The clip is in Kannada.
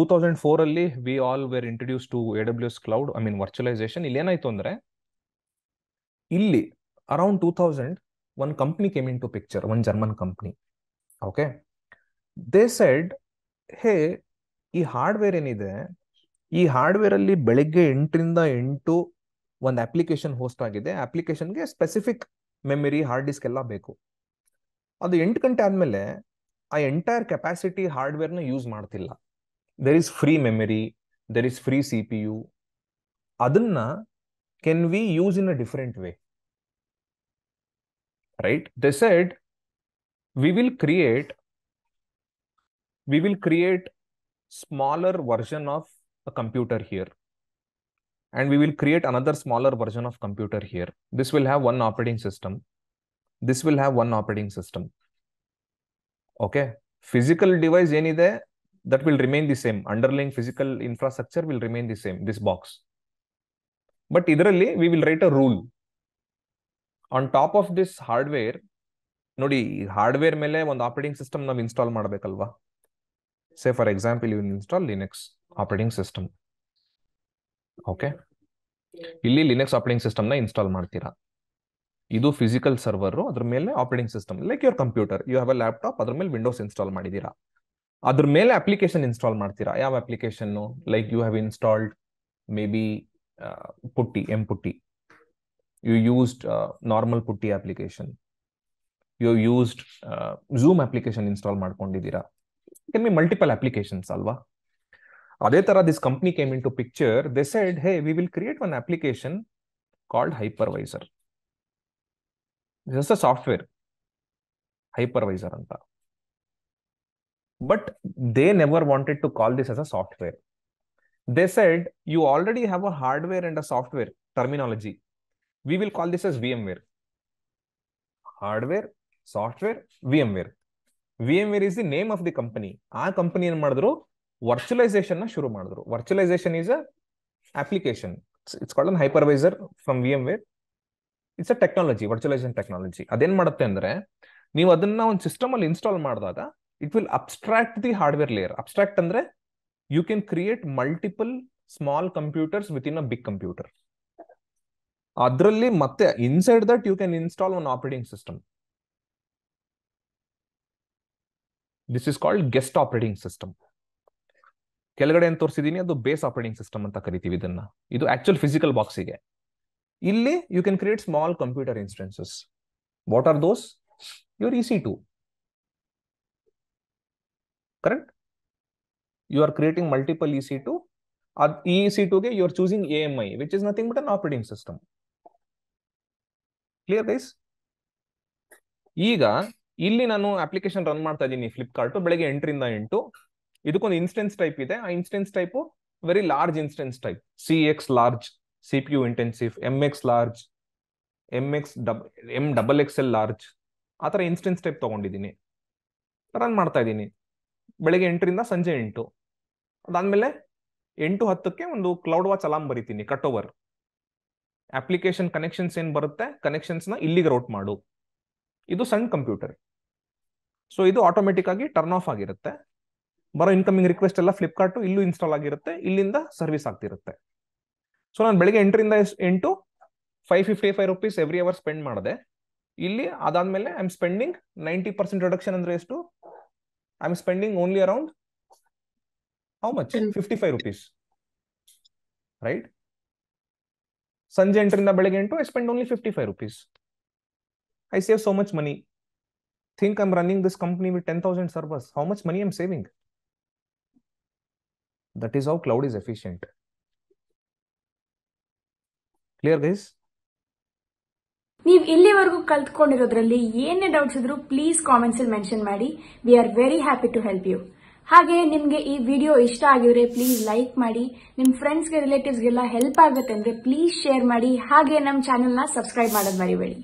ಟೂ ತೌಸಂಡ್ ಫೋರ್ ಅಲ್ಲಿ we all were introduce to A W S cloud I mean virtualization ಇಲ್ಲಿ ಏನಾಯ್ತು ಅಂದ್ರೆ ಇಲ್ಲಿ around two thousand one company came into picture one German company okay they said hey ಈ ಹಾರ್ಡ್ವೇರ್ ಏನಿದೆ ಈ ಹಾರ್ಡ್ವೇರ್ ಅಲ್ಲಿ ಬೆಳಿಗ್ಗೆ ಎಂಟರಿಂದ ಎಂಟು ಒಂದು ಅಪ್ಲಿಕೇಶನ್ ಹೋಸ್ಟ್ ಆಗಿದೆ ಅಪ್ಲಿಕೇಶನ್ಗೆ ಸ್ಪೆಸಿಫಿಕ್ ಮೆಮೊರಿ ಹಾರ್ಡ್ ಡಿಸ್ಕ್ ಎಲ್ಲ ಬೇಕು ಅದು ಎಂಟು ಗಂಟೆ ಆದಮೇಲೆ ಆ ಎಂಟೈರ್ ಕೆಪಾಸಿಟಿ ಹಾರ್ಡ್ವೇರ್ನ ಯೂಸ್ ಮಾಡ್ತಿಲ್ಲ there is free memory, there is free CPU. Adana can we use in a different way? Right? They said we will create we will create smaller version of a computer here and we will create another smaller version of computer here this will have one operating system this will have one operating system okay physical device any there. that will remain the same underlying physical infrastructure will remain the same this box but ಇದರಲ್ಲಿ we will write a rule on top of this hardware ನೋಡಿ ಹಾರ್ಡ್ವೇರ್ ಮೇಲೆ ಒಂದು ಆಪರೇಟಿಂಗ್ ಸಿಸ್ಟಮ್ ನಾವು ಇನ್ಸ್ಟಾಲ್ ಮಾಡಬೇಕಲ್ವಾ say for example you install Linux operating system okay ಇಲ್ಲಿ ಲಿನೆಕ್ಸ್ ಆಪರೇಟಿಂಗ್ ಸಿಸ್ಟಮ್ ನ ಇನ್ಸ್ಟಾಲ್ ಮಾಡ್ತೀರಾ ಇದು ಫಿಸಿಕಲ್ ಸರ್ವರ್ ಅದ್ರ ಮೇಲೆ operating system like your computer you have a laptop ಅದ್ರ ಮೇಲೆ ವಿಂಡೋಸ್ ಇನ್ಸ್ಟಾಲ್ ಮಾಡಿದ್ದೀರಾ ಅದ್ರ ಮೇಲೆ ಅಪ್ಲಿಕೇಶನ್ ಇನ್ಸ್ಟಾಲ್ ಮಾಡ್ತೀರಾ ಯಾವ application like you have installed maybe PuTTY M PuTTY you used normal PuTTY application you used Zoom application install ಮಾಡ್ಕೊಂಡಿದ್ದೀರಾ ಕೆನ್ ಬಿ ಮಲ್ಟಿಪಲ್ ಅಪ್ಲಿಕೇಶನ್ಸ್ ಅಲ್ವಾ ಅದೇ ತರ this company came into picture they said hey we will create one application called hypervisor software hypervisor ಅಂತ But they never wanted to call this as a software. They said, you already have a hardware and a software terminology. We will call this as VMware. Hardware, software, VMware. VMware is the name of the company. our company ಏನ್ ಮಾಡಿದ್ರು virtualization na shuru ಮಾಡಿದ್ರು virtualization is a application it's, called an hypervisor from VMware it's a technology virtualization technology ಅದೇನ್ ಮಾಡುತ್ತೆ ಅಂದ್ರೆ ನೀವು ಅದನ್ನ ಒಂದು ಸಿಸ್ಟಮ್ ಅಲ್ಲಿ ಇನ್ಸ್ಟಾಲ್ ಮಾಡಿದಾಗ will abstract the hardware layer abstract ಅಂದ್ರೆ you you create multiple small computers within a big computer ಅದರಲ್ಲಿ ಮತ್ತೆ inside that you can install one operating system this is called guest operating system ಕೆಳಗಡೆ ಏನು ತೋರಿಸಿದೀನಿ ಅದು ಬೇಸ್ ಆಪರೇಟಿಂಗ್ ಸಿಸ್ಟಮ್ ಅಂತ ಕರಿತೀವಿ ಇದನ್ನ ಇದು ಆಕ್ಚುಲ್ ಫಿಸಿಕಲ್ ಬಾಕ್ಸಿಗೆ ಇಲ್ಲಿ you can create small computer instances what are those your E C two you are creating multiple C two are E C ec2 you ec2 choosing A M I which is nothing but an operating system clear guys ಈಗ ಇಲ್ಲಿ ನಾನು ಅಪ್ಲಿಕೇಶನ್ ರನ್ ಮಾಡ್ತಾ ಇದ್ದೀನಿ ಫ್ಲಿಪ್ಕಾರ್ಟ್ ಬೆಳಗ್ಗೆ ಎಂಟರಿಂದ ಎಂಟು ಇದಕ್ಕೊಂದು ಇನ್ಸ್ಟೆನ್ಸ್ ಟೈಪ್ ಇದೆ ಆ instance type very large instance type C X large C P U intensive M X large M X dub M double X L large ಆ ಥರ ಇನ್ಸ್ಟೆನ್ಸ್ ಟೈಪ್ ತೊಗೊಂಡಿದ್ದೀನಿ ರನ್ ಮಾಡ್ತಾ ಇದ್ದೀನಿ ಬೆಳಗ್ಗೆ ಎಂಟರಿಂದ ಸಂಜೆ ಎಂಟು ಅದಾದ್ಮೇಲೆ ಎಂಟು ಹತ್ತಕ್ಕೆ ಒಂದು ಕ್ಲೌಡ್ ವಾಚ್ ಅಲಾರ್ಮ್ ಬರಿತೀನಿ ಕಟ್ ಓವರ್ ಅಪ್ಲಿಕೇಶನ್ ಕನೆಕ್ಷನ್ಸ್ ಏನು ಬರುತ್ತೆ ಕನೆಕ್ಷನ್ಸ್ನ ಇಲ್ಲಿಗೆ ರೌಟ್ ಮಾಡು ಇದು ಸಣ್ಣ ಕಂಪ್ಯೂಟರ್ ಸೊ ಇದು ಆಟೋಮೆಟಿಕ್ ಆಗಿ ಟರ್ನ್ ಆಫ್ ಆಗಿರುತ್ತೆ ಬರೋ ಇನ್ಕಮಿಂಗ್ ರಿಕ್ವೆಸ್ಟ್ ಎಲ್ಲ ಫ್ಲಿಪ್ಕಾರ್ಟ್ ಇಲ್ಲೂ ಇನ್ಸ್ಟಾಲ್ ಆಗಿರುತ್ತೆ ಇಲ್ಲಿಂದ ಸರ್ವಿಸ್ ಆಗ್ತಿರುತ್ತೆ ಸೊ ನಾನು ಬೆಳಿಗ್ಗೆ ಎಂಟರಿಂದ ಎಂಟು five fifty five rupees every hour spend ಮಾಡಿದೆ ಇಲ್ಲಿ ಅದಾದ್ಮೇಲೆ I am spending ninety percent reduction ಅಂದ್ರೆ ಎಷ್ಟು I'm spending only around how much? 55 rupees. Right? Sanjay in the building into, I spend only 55 rupees. I save so much money. Think I'm running this company with 10,000 servers. How much money I'm saving? That is how cloud is efficient. Clear, guys? ನೀವು ಇಲ್ಲಿವರೆಗೂ ಕಲ್ತ್ಕೊಂಡಿರೋದ್ರಲ್ಲಿ ಏನೇ ಡೌಟ್ಸ್ ಇದ್ರೂ ಪ್ಲೀಸ್ ಕಾಮೆಂಟ್ಸ್ ಅಲ್ಲಿ ಮೆನ್ಷನ್ ಮಾಡಿ we are very happy to help you ಹಾಗೆ ನಿಮಗೆ ಈ ವಿಡಿಯೋ ಇಷ್ಟ ಆಗಿದ್ರೆ ಪ್ಲೀಸ್ ಲೈಕ್ ಮಾಡಿ ನಿಮ್ಮ ರಿಲೇಟಿವ್ಸ್ ರಿಲೇಟಿವ್ಸ್ಗೆಲ್ಲ ಹೆಲ್ಪ್ ಆಗುತ್ತೆ ಅಂದ್ರೆ ಪ್ಲೀಸ್ ಶೇರ್ ಮಾಡಿ ಹಾಗೆ ನಮ್ಮ ಚಾನೆಲ್ನ ಸಬ್ಸ್ಕ್ರೈಬ್ ಮಾಡೋದು ಮರಿಬೇಡಿ